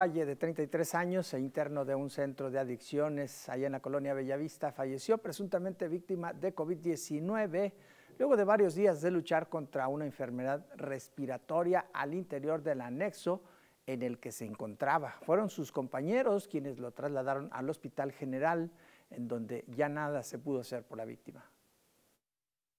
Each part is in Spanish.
Valle, de 33 años e interno de un centro de adicciones allá en la colonia Bellavista, falleció presuntamente víctima de COVID-19 luego de varios días de luchar contra una enfermedad respiratoria al interior del anexo en el que se encontraba. Fueron sus compañeros quienes lo trasladaron al Hospital General, en donde ya nada se pudo hacer por la víctima.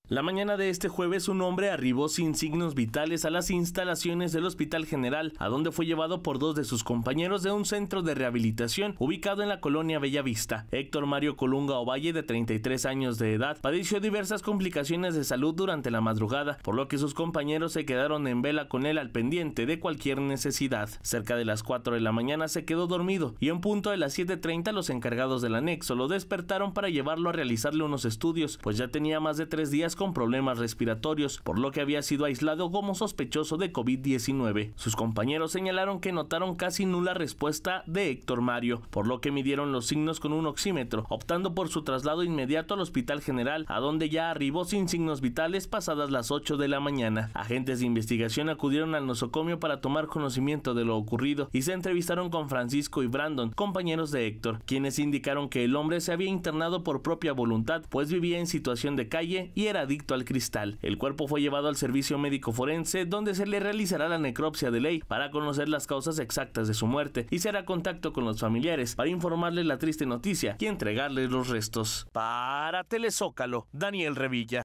La mañana de este jueves un hombre arribó sin signos vitales a las instalaciones del Hospital General, a donde fue llevado por dos de sus compañeros de un centro de rehabilitación ubicado en la colonia Bellavista. Héctor Mario Colunga Ovalle, de 33 años de edad, padeció diversas complicaciones de salud durante la madrugada, por lo que sus compañeros se quedaron en vela con él al pendiente de cualquier necesidad. Cerca de las 4 de la mañana se quedó dormido y en punto de las 7.30 los encargados del anexo lo despertaron para llevarlo a realizarle unos estudios, pues ya tenía más de tres días con problemas respiratorios, por lo que había sido aislado como sospechoso de COVID-19. Sus compañeros señalaron que notaron casi nula respuesta de Héctor Mario, por lo que midieron los signos con un oxímetro, optando por su traslado inmediato al Hospital General, a donde ya arribó sin signos vitales pasadas las 8 de la mañana. Agentes de investigación acudieron al nosocomio para tomar conocimiento de lo ocurrido y se entrevistaron con Francisco y Brandon, compañeros de Héctor, quienes indicaron que el hombre se había internado por propia voluntad, pues vivía en situación de calle y era adicto al cristal. El cuerpo fue llevado al servicio médico forense donde se le realizará la necropsia de ley para conocer las causas exactas de su muerte y se hará contacto con los familiares para informarles la triste noticia y entregarles los restos. Para Telezócalo, Daniel Revilla.